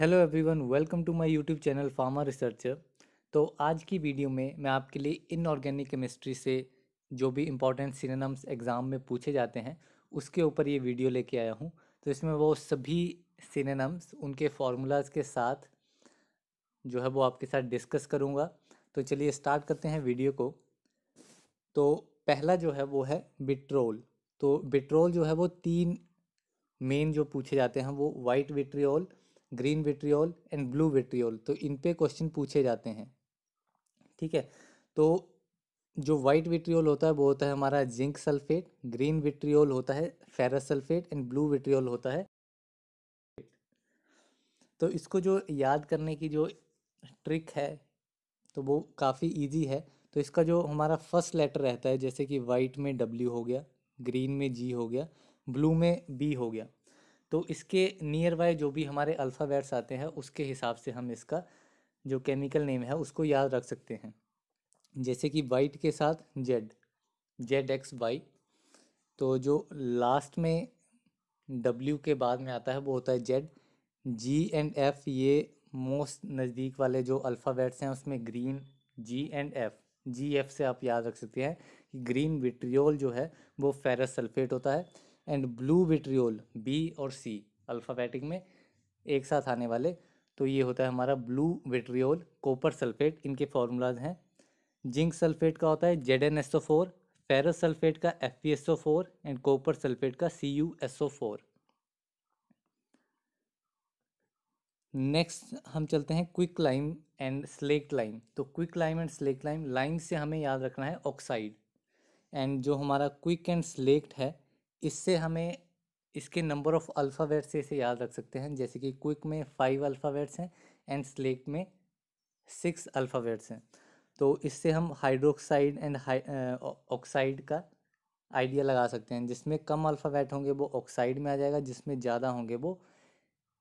hello everyone welcome to my YouTube channel pharma researcher तो आज की वीडियो में मैं आपके लिए इनऑर्गेनिक केमिस्ट्री से जो भी इम्पोर्टेंट सिनेम्स एग्ज़ाम में पूछे जाते हैं उसके ऊपर ये वीडियो लेके आया हूँ तो इसमें वो सभी सिनेम्स उनके फार्मूलाज़ के साथ जो है वो आपके साथ डिस्कस करूँगा तो चलिए स्टार्ट करते हैं वीडियो को तो पहला जो है वो है बिट्रोल तो बिट्रोल जो है वो तीन मेन जो पूछे जाते हैं वो white vitriol green vitriol and blue vitriol तो इन पे क्वेश्चन पूछे जाते हैं ठीक है तो जो वाइट विट्रियोल होता है वो होता है हमारा जिंक सल्फेट ग्रीन विट्रियोल होता है ferrous sulphate and blue vitriol होता है तो इसको जो याद करने की जो ट्रिक है तो वो काफ़ी इजी है तो इसका जो हमारा फर्स्ट लेटर रहता है जैसे कि वाइट में डब्ल्यू हो गया ग्रीन में जी हो गया ब्लू में बी हो गया तो इसके नियर बाय जो भी हमारे अल्फ़ाबेट्स आते हैं उसके हिसाब से हम इसका जो केमिकल नेम है उसको याद रख सकते हैं जैसे कि वाइट के साथ जेड जेड एक्स वाई तो जो लास्ट में डब्ल्यू के बाद में आता है वो होता है जेड जी एंड एफ़ ये मोस्ट नज़दीक वाले जो अल्फ़ाबेट्स हैं उसमें green G and F G F से आप याद रख सकते हैं कि ग्रीन विट्रियोल जो है वो फेरस सल्फेट होता है एंड ब्लू विट्रियोल बी और सी अल्फ़ाबेटिक में एक साथ आने वाले तो ये होता है हमारा ब्लू विट्रियोल कॉपर सल्फेट इनके फार्मूलाज हैं जिंक सल्फेट का होता है Z N S O four ferrous sulphate का F P S O four and copper sulphate का C U S O four next हम चलते हैं quick lime and slaked lime तो quick lime and slaked lime lime से हमें याद रखना है ऑक्साइड एंड जो हमारा क्विक एंड स्लेक्ट है इससे हमें इसके नंबर ऑफ़ अल्फ़ावेट्स से इसे याद रख सकते हैं जैसे कि क्विक में फाइव अल्फ़ावेट्स हैं एंड स्लेक में सिक्स अल्फ़ावेट्स हैं तो इससे हम हाइड्रोक्साइड एंड ऑक्साइड का आइडिया लगा सकते हैं जिसमें कम अल्फ़ावेट होंगे वो ऑक्साइड में आ जाएगा जिसमें ज़्यादा होंगे वो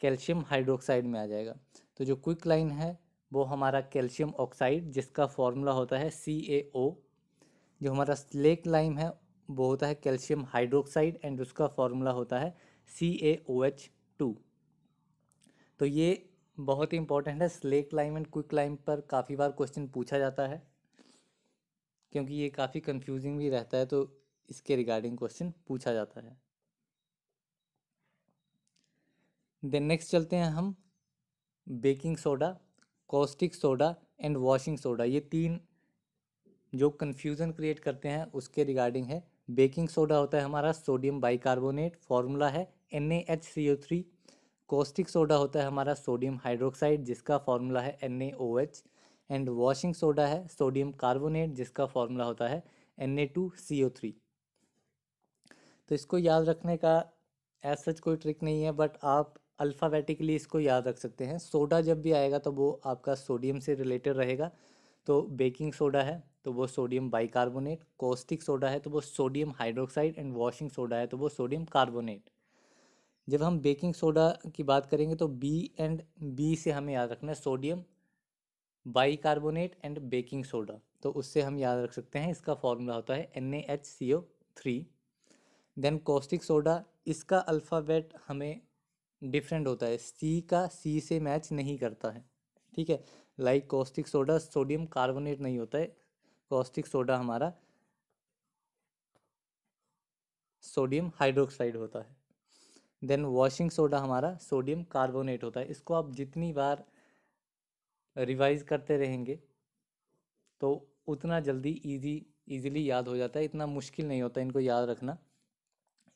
कैल्शियम हाइड्रोक्साइड में आ जाएगा तो जो क्विक लाइन है वो हमारा कैल्शियम ऑक्साइड जिसका फॉर्मूला होता है सी ए ओ जो हमारा स्लेक लाइन है वो होता है कैल्शियम हाइड्रोक्साइड एंड उसका फॉर्मूला होता है सी ए ओ एच टू तो ये बहुत ही इंपॉर्टेंट है slaked lime and quick lime पर काफ़ी बार क्वेश्चन पूछा जाता है क्योंकि ये काफ़ी कंफ्यूजिंग भी रहता है तो इसके रिगार्डिंग क्वेश्चन पूछा जाता है देन नेक्स्ट चलते हैं हम baking soda caustic soda and washing soda ये तीन जो कन्फ्यूज़न क्रिएट करते हैं उसके रिगार्डिंग है बेकिंग सोडा होता है हमारा सोडियम बाइकार्बोनेट फॉर्मूला है N A H C O three caustic soda होता है हमारा सोडियम हाइड्रोक्साइड जिसका फॉर्मूला है N A O H and washing soda है सोडियम कार्बोनेट जिसका फॉर्मूला होता है N A two C O three तो इसको याद रखने का एज सच कोई ट्रिक नहीं है बट आप अल्फ़ाबेटिकली इसको याद रख सकते हैं सोडा जब भी आएगा तो वो आपका सोडियम से रिलेटेड रहेगा तो बेकिंग सोडा है तो वो सोडियम बाइकार्बोनेट कॉस्टिक सोडा है तो वो sodium hydroxide and washing soda है तो वो सोडियम कार्बोनेट जब हम बेकिंग सोडा की बात करेंगे तो बी एंड बी से हमें याद रखना है sodium bicarbonate and baking soda तो उससे हम याद रख सकते हैं इसका फॉर्मूला होता है N A H C O three then caustic soda इसका अल्फ़ाबेट हमें डिफरेंट होता है सी का सी से मैच नहीं करता है ठीक है like caustic soda sodium carbonate नहीं होता है कॉस्टिक सोडा हमारा सोडियम हाइड्रोक्साइड होता है देन वॉशिंग सोडा हमारा सोडियम कार्बोनेट होता है इसको आप जितनी बार रिवाइज करते रहेंगे तो उतना जल्दी इजी इजीली याद हो जाता है इतना मुश्किल नहीं होता इनको याद रखना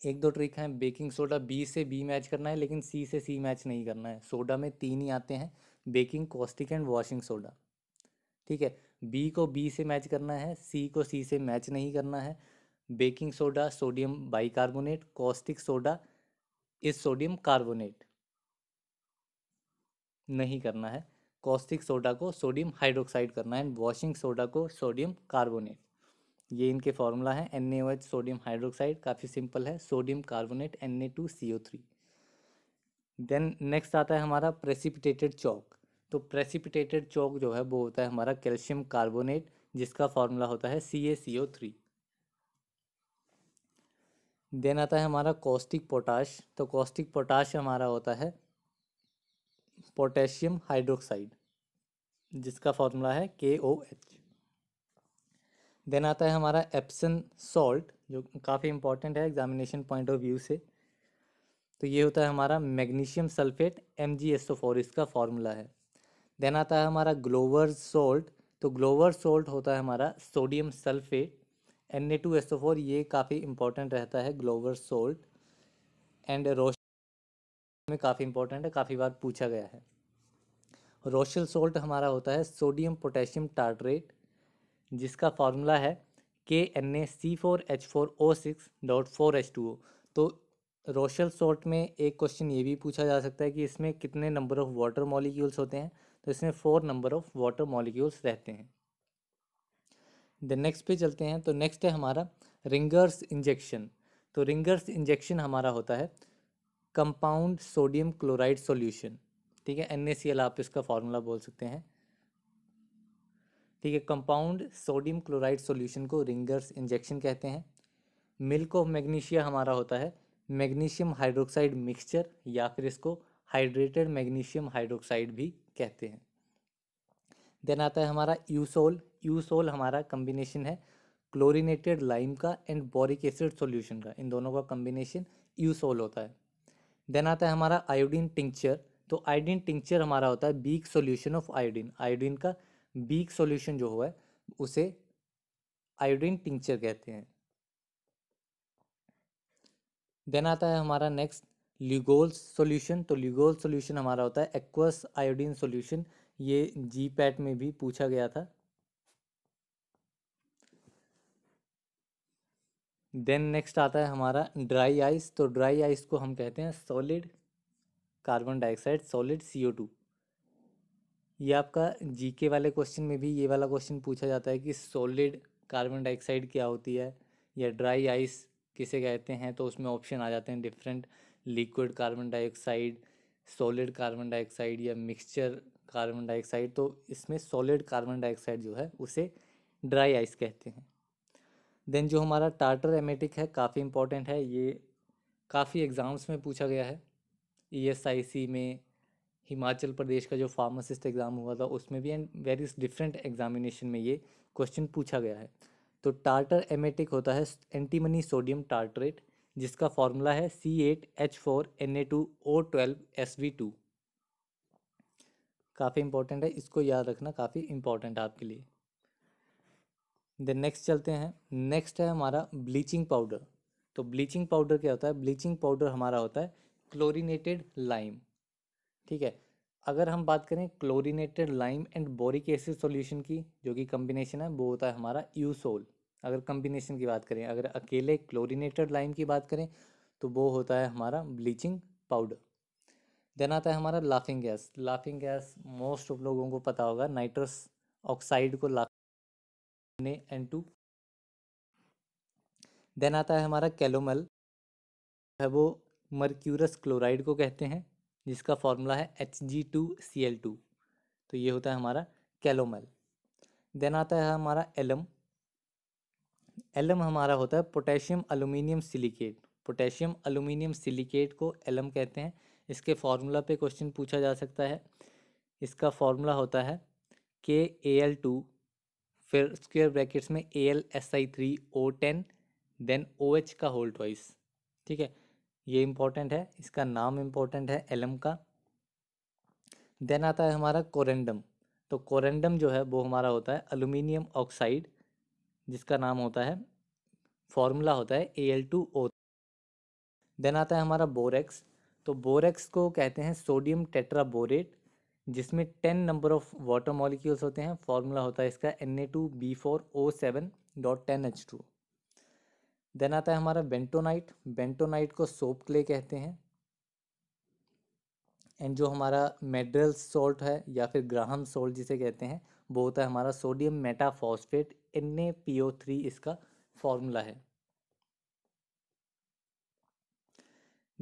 एक दो ट्रिक हैं बेकिंग सोडा बी से बी मैच करना है लेकिन सी से सी मैच नहीं करना है सोडा में तीन ही आते हैं baking caustic and washing soda ठीक है बी को बी से मैच करना है सी को सी से मैच नहीं करना है baking soda sodium bicarbonate caustic soda इस सोडियम कार्बोनेट नहीं करना है कॉस्टिक सोडा को सोडियम हाइड्रोक्साइड करना है एंड वॉशिंग सोडा को सोडियम कार्बोनेट ये इनके फॉर्मूला है एन ए सोडियम हाइड्रोक्साइड काफ़ी सिंपल है sodium carbonate N A two C O three then next आता है हमारा प्रेसिपिटेटेड चौक तो प्रेसिपिटेटेड चौक जो है वो होता है हमारा कैल्शियम कार्बोनेट जिसका फार्मूला होता है सी ए सी ओ थ्री देन आता है हमारा कॉस्टिक पोटाश तो कॉस्टिक पोटाश हमारा होता है पोटेशियम हाइड्रोक्साइड जिसका फार्मूला है के ओ एच देन आता है हमारा एप्सन सॉल्ट जो काफ़ी इंपॉर्टेंट है एग्जामिनेशन पॉइंट ऑफ व्यू से तो ये होता है हमारा magnesium sulphate M G S O four इसका फॉर्मूला है देन आता है हमारा ग्लोवर सोल्ट तो ग्लोवर सोल्ट होता है हमारा sodium sulphate N A two S O four ये काफ़ी इंपॉर्टेंट रहता है ग्लोवर सोल्ट एंड रोश में काफ़ी इंपॉर्टेंट है काफ़ी बार पूछा गया है रोशल सोल्ट हमारा होता है सोडियम पोटेशियम टार्ट्रेट जिसका फार्मूला है K N A C four H four O six dot four H two O तो रोशल सोल्ट में एक क्वेश्चन ये भी पूछा जा सकता है कि इसमें कितने नंबर ऑफ़ वाटर मॉलिक्यूल्स होते हैं तो इसमें four number of water molecules रहते हैं दे नेक्स्ट पे चलते हैं तो नेक्स्ट है हमारा रिंगर्स इंजेक्शन तो रिंगर्स इंजेक्शन हमारा होता है कंपाउंड सोडियम क्लोराइड सोल्यूशन ठीक है एन आप इसका फार्मूला बोल सकते हैं ठीक है कंपाउंड सोडियम क्लोराइड सोल्यूशन को रिंगर्स इंजेक्शन कहते हैं मिल्क ऑफ मैग्नीशिया हमारा होता है मैग्नीशियम हाइड्रोक्साइड मिक्सचर या फिर इसको हाइड्रेटेड मैग्नीशियम हाइड्रोक्साइड भी कहते हैं देन आता है हमारा यूसोल यूसोल हमारा कम्बिनेशन है क्लोरिनेटेड लाइम का एंड बोरिक एसिड सॉल्यूशन का इन दोनों का कम्बिनेशन यूसोल होता है देन आता है हमारा आयोडीन टिंक्चर तो आयोडीन टिंक्चर हमारा होता है weak solution of iodine iodine का बीक सॉल्यूशन जो हुआ है उसे आयोडीन टिंक्चर कहते हैं देन आता है हमारा नेक्स्ट ल्यूगोल्स सॉल्यूशन तो ल्यूगोल सॉल्यूशन हमारा होता है एक्वस आयोडीन सॉल्यूशन ये जी पैट में भी पूछा गया था देन नेक्स्ट आता है हमारा ड्राई आइस तो ड्राई आइस को हम कहते हैं solid carbon dioxide solid C O two ये आपका जीके वाले क्वेश्चन में भी ये वाला क्वेश्चन पूछा जाता है कि सॉलिड कार्बन डाइऑक्साइड क्या होती है या ड्राई आइस किसे कहते हैं तो उसमें ऑप्शन आ जाते हैं different liquid carbon dioxide solid carbon dioxide या मिक्सचर कार्बन डाइऑक्साइड तो इसमें सॉलिड कार्बन डाइऑक्साइड जो है उसे ड्राई आइस कहते हैं देन जो हमारा टार्टर एमेटिक है काफ़ी इंपॉर्टेंट है ये काफ़ी एग्ज़ाम्स में पूछा गया है ई e में हिमाचल प्रदेश का जो फार्मासिस्ट एग्ज़ाम हुआ था उसमें भी एंड वेरियस डिफरेंट एग्जामिनेशन में ये क्वेश्चन पूछा गया है तो टार्टर एमेटिक होता है एंटीमनी सोडियम टार्टरेट जिसका फॉर्मूला है C eight H four N A two O twelve S V two काफ़ी इंपॉर्टेंट है इसको याद रखना काफ़ी इंपॉर्टेंट है आपके लिए देन नेक्स्ट चलते हैं नेक्स्ट है हमारा ब्लीचिंग पाउडर तो ब्लीचिंग पाउडर क्या होता है ब्लीचिंग पाउडर हमारा होता है क्लोरीनेटेड लाइम ठीक है अगर हम बात करें chlorinated lime and boric acid solution की जो कि कम्बिनेशन है वो होता है हमारा यूसोल अगर कम्बिनेशन की बात करें अगर अकेले क्लोरीनेटेड लाइम की बात करें तो वो होता है हमारा ब्लीचिंग पाउडर देन आता है हमारा laughing gas laughing gas most of लोगों को पता होगा नाइट्रस ऑक्साइड को लाफिंग एन टू देन आता है हमारा कैलोमल है वो मर्क्यूरस क्लोराइड को कहते हैं जिसका फॉर्मूला है H G two C L two तो ये होता है हमारा कैलोमल देन आता है हमारा एलम एलम हमारा होता है potassium aluminium silicate potassium aluminium silicate को एलम कहते हैं इसके फार्मूला पे क्वेश्चन पूछा जा सकता है इसका फार्मूला होता है के ए एल टू फिर स्क्वेयर ब्रैकेट्स में A L S I three O ten then O H का होल ट्वाइस ठीक है ये इम्पोर्टेंट है इसका नाम इम्पोर्टेंट है एलम का देन आता है हमारा कोरेंडम तो कोरेंडम जो है वो हमारा होता है अलूमिनियम ऑक्साइड जिसका नाम होता है फॉर्मूला होता है A L two O then आता है हमारा बोरेक्स तो बोरेक्स को कहते हैं सोडियम टेट्रा बोरेट जिसमें ten number of water molecules होते हैं फॉर्मूला होता है इसका N A two B four O seven dot ten H two then आता है हमारा बेंटोनाइट बेंटोनाइट को सोप क्ले कहते हैं एंड जो हमारा मेड्रल सॉल्ट है या फिर ग्राहम सॉल्ट जिसे कहते हैं वो होता है हमारा sodium metaphosphate N A three इसका फॉर्मूला है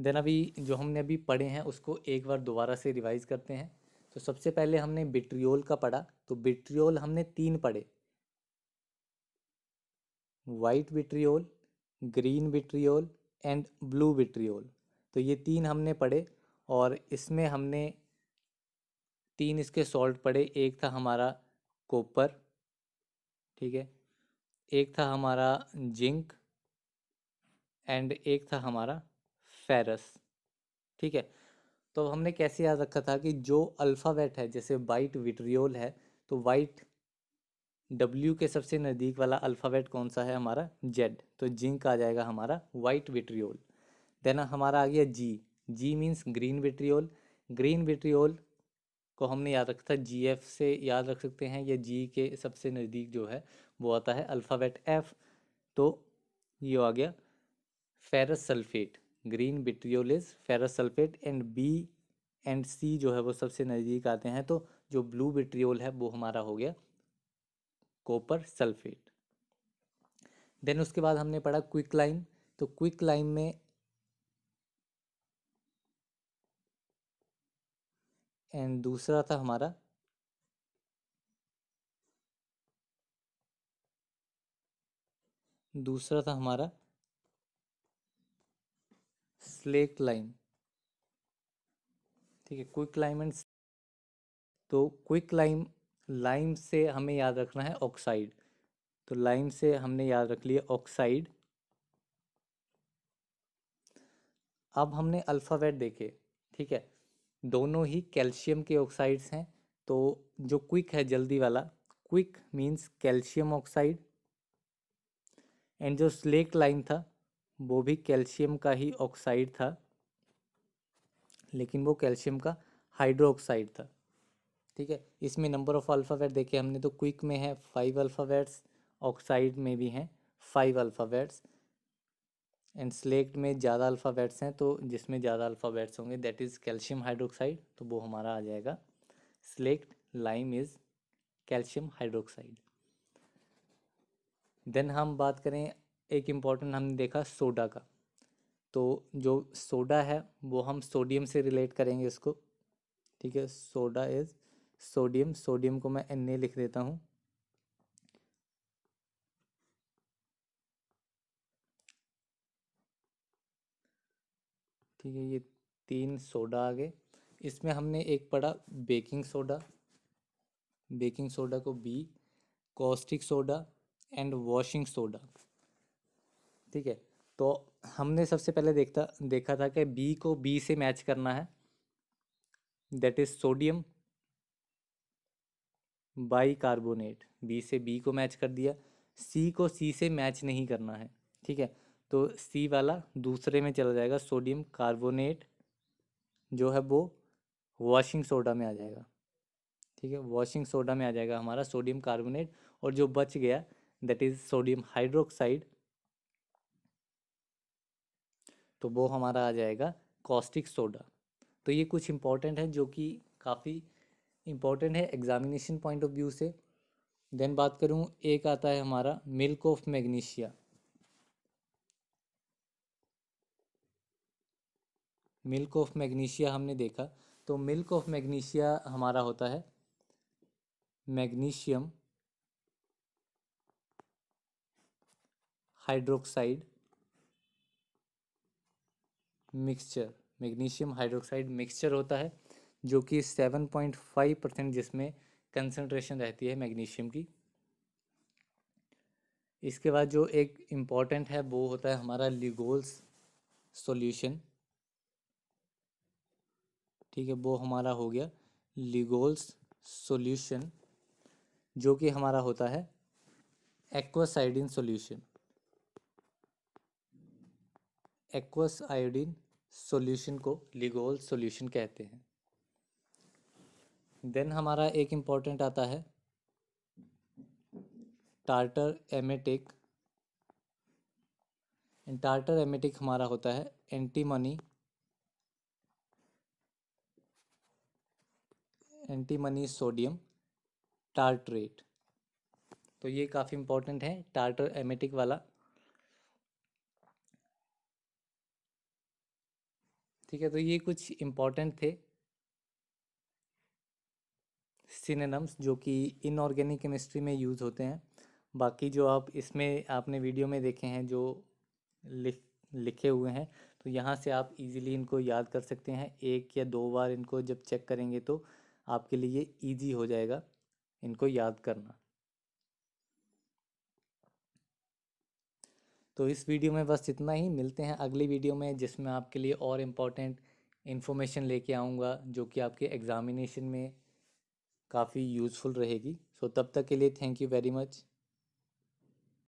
देन अभी जो हमने अभी पढ़े हैं उसको एक बार दोबारा से रिवाइज करते हैं तो सबसे पहले हमने बिट्रियोल का पढ़ा तो बिट्रियोल हमने तीन पढ़े white vitriol green vitriol and blue vitriol तो ये तीन हमने पढ़े और इसमें हमने तीन इसके सॉल्ट पड़े एक था हमारा कॉपर ठीक है एक था हमारा जिंक एंड एक था हमारा फेरस ठीक है तो हमने कैसे याद रखा था कि जो अल्फ़ावेट है जैसे वाइट विट्रियोल है तो वाइट डब्ल्यू के सबसे नज़दीक वाला अल्फ़ाबेट कौन सा है हमारा जेड तो जिंक आ जाएगा हमारा वाइट विट्रियोल देन हमारा आ गया G G means green vitriol green vitriol को हमने याद रखा था जी एफ से याद रख सकते हैं या जी के सबसे नज़दीक जो है वो आता है अल्फ़ाबेट एफ़ तो ये आ गया ferrous sulphate green vitriol is ferrous sulphate and B and C जो है वो सबसे नज़दीक आते हैं तो जो ब्लू विट्रियोल है वो हमारा हो गया कॉपर सल्फेट देन उसके बाद हमने पढ़ा क्विक लाइम तो क्विक लाइम में एंड दूसरा था हमारा दूसरा था हमारा स्लेक लाइम ठीक है क्विक लाइम एंड तो क्विक लाइम लाइम से हमें याद रखना है ऑक्साइड तो लाइम से हमने याद रख लिया ऑक्साइड अब हमने अल्फ़ावेट देखे ठीक है दोनों ही कैल्शियम के ऑक्साइड्स हैं तो जो क्विक है जल्दी वाला quick means calcium oxide and जो स्लेक लाइम था वो भी कैल्शियम का ही ऑक्साइड था लेकिन वो कैल्शियम का हाइड्रोक्साइड था ठीक है इसमें नंबर ऑफ अल्फ़ावेट देखे हमने तो क्विक में है फाइव अल्फ़ावेट्स ऑक्साइड में भी हैं फाइव अल्फ़ावेट्स एंड स्लेक्ट में ज़्यादा अल्फ़ावेट्स हैं तो जिसमें ज़्यादा अल्फ़ावेट्स होंगे दैट इज़ कैल्शियम हाइड्रोक्साइड तो वो हमारा आ जाएगा slaked lime is calcium hydroxide then हम बात करें एक इम्पॉर्टेंट हमने देखा सोडा का तो जो सोडा है वो हम सोडियम से रिलेट करेंगे इसको ठीक है सोडा इज़ सोडियम सोडियम को मैं एन ए लिख देता हूँ ठीक है ये तीन सोडा आ गए इसमें हमने एक पढ़ा बेकिंग सोडा बेकिंग सोडा को B caustic soda and washing soda ठीक है तो हमने सबसे पहले देखता देखा था कि बी को बी से मैच करना है that is sodium bicarbonate B से बी को मैच कर दिया सी को सी से मैच नहीं करना है ठीक है तो सी वाला दूसरे में चला जाएगा सोडियम कार्बोनेट जो है वो वॉशिंग सोडा में आ जाएगा ठीक है वॉशिंग सोडा में आ जाएगा हमारा सोडियम कार्बोनेट और जो बच गया दैट इज़ सोडियम हाइड्रोक्साइड तो वो हमारा आ जाएगा कॉस्टिक सोडा तो ये कुछ इंपॉर्टेंट है जो कि काफ़ी इम्पॉर्टेंट है एग्ज़ामिनेशन पॉइंट ऑफ व्यू से देन बात करूँ एक आता है हमारा milk of magnesia milk of magnesia हमने देखा तो मिल्क ऑफ मैग्नीशिया हमारा होता है magnesium hydroxide mixture magnesium hydroxide mixture होता है जो कि सेवन पॉइंट फाइव परसेंट जिसमें कंसनट्रेशन रहती है मैग्नीशियम की इसके बाद जो एक इम्पॉर्टेंट है वो होता है हमारा लिगोल्स सॉल्यूशन ठीक है वो हमारा हो गया लिगोल्स सॉल्यूशन जो कि हमारा होता है aqueous iodine solution aqueous iodine solution को लिगोल सोल्यूशन कहते हैं देन हमारा एक इम्पॉर्टेंट आता है टार्टर एमेटिक टार्टर एमेटिक हमारा होता है एंटीमनी एंटीमनी सोडियम टार्ट्रेट तो ये काफ़ी इम्पोर्टेंट है टार्टर एमेटिक वाला ठीक है तो ये कुछ इम्पोर्टेंट थे सिनेम्स जो कि इनऑर्गेनिक केमिस्ट्री में यूज़ होते हैं बाकी जो आप इसमें आपने वीडियो में देखे हैं जो लिख लिखे हुए हैं तो यहाँ से आप इजीली इनको याद कर सकते हैं एक या दो बार इनको जब चेक करेंगे तो आपके लिए इजी हो जाएगा इनको याद करना तो इस वीडियो में बस इतना ही मिलते हैं अगली वीडियो में जिसमें आपके लिए और इम्पोर्टेंट इन्फॉर्मेशन लेके आऊँगा जो कि आपके एग्ज़ामिनेशन में काफ़ी यूज़फुल रहेगी सो तब तक के लिए थैंक यू वेरी मच